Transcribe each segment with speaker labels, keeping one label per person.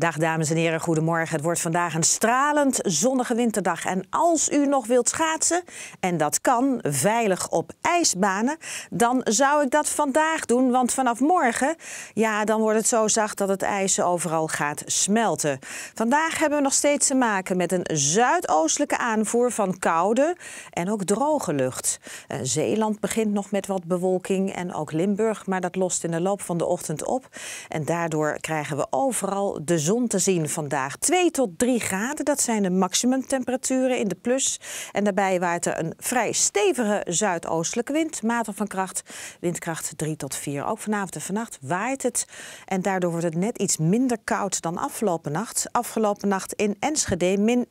Speaker 1: Dag dames en heren, goedemorgen. Het wordt vandaag een stralend zonnige winterdag. En als u nog wilt schaatsen, en dat kan veilig op ijsbanen, dan zou ik dat vandaag doen. Want vanaf morgen, ja, dan wordt het zo zacht dat het ijs overal gaat smelten. Vandaag hebben we nog steeds te maken met een zuidoostelijke aanvoer van koude en ook droge lucht. Eh, Zeeland begint nog met wat bewolking en ook Limburg, maar dat lost in de loop van de ochtend op. En daardoor krijgen we overal de zon zon te zien vandaag. 2 tot 3 graden, dat zijn de maximumtemperaturen in de plus. En daarbij waait er een vrij stevige zuidoostelijke wind, matig van kracht, windkracht 3 tot 4. Ook vanavond en vannacht waait het en daardoor wordt het net iets minder koud dan afgelopen nacht. Afgelopen nacht in Enschede min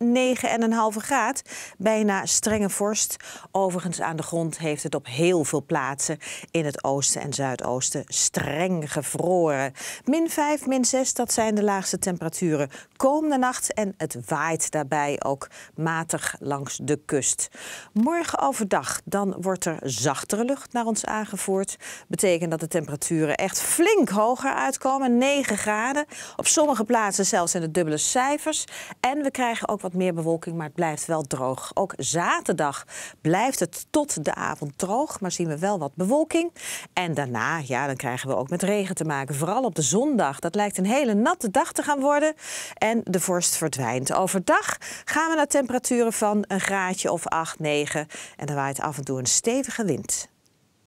Speaker 1: 9,5 graad, bijna strenge vorst. Overigens aan de grond heeft het op heel veel plaatsen in het oosten en zuidoosten streng gevroren. Min 5, min 6, dat zijn de laagste temperaturen komende nacht en het waait daarbij ook matig langs de kust. Morgen overdag dan wordt er zachtere lucht naar ons aangevoerd. Betekent dat de temperaturen echt flink hoger uitkomen, 9 graden. Op sommige plaatsen zelfs in de dubbele cijfers. En we krijgen ook wat meer bewolking, maar het blijft wel droog. Ook zaterdag blijft het tot de avond droog, maar zien we wel wat bewolking. En daarna, ja, dan krijgen we ook met regen te maken. Vooral op de zondag. Dat lijkt een hele natte dag te gaan gaan worden. En de vorst verdwijnt. Overdag gaan we naar temperaturen van een graadje of 8, 9. En er waait af en toe een stevige wind.